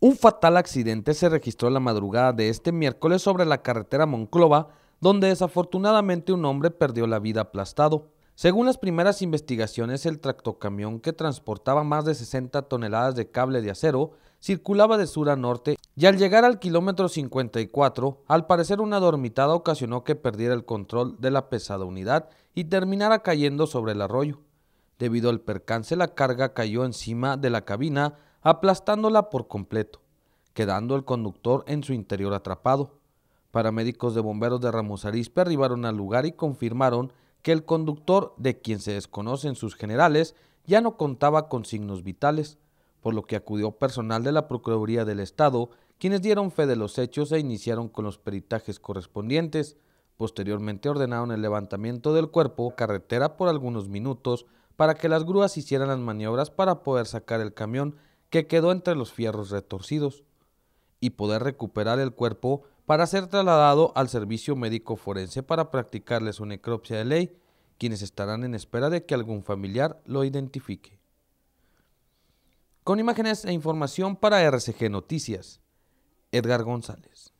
Un fatal accidente se registró la madrugada de este miércoles sobre la carretera Monclova, donde desafortunadamente un hombre perdió la vida aplastado. Según las primeras investigaciones, el tractocamión que transportaba más de 60 toneladas de cable de acero circulaba de sur a norte y al llegar al kilómetro 54, al parecer una dormitada ocasionó que perdiera el control de la pesada unidad y terminara cayendo sobre el arroyo. Debido al percance, la carga cayó encima de la cabina aplastándola por completo, quedando el conductor en su interior atrapado. Paramédicos de bomberos de Ramos Arispe arribaron al lugar y confirmaron que el conductor, de quien se desconocen sus generales, ya no contaba con signos vitales, por lo que acudió personal de la Procuraduría del Estado, quienes dieron fe de los hechos e iniciaron con los peritajes correspondientes. Posteriormente ordenaron el levantamiento del cuerpo carretera por algunos minutos para que las grúas hicieran las maniobras para poder sacar el camión que quedó entre los fierros retorcidos y poder recuperar el cuerpo para ser trasladado al servicio médico forense para practicarles una necropsia de ley, quienes estarán en espera de que algún familiar lo identifique. Con imágenes e información para RCG Noticias, Edgar González.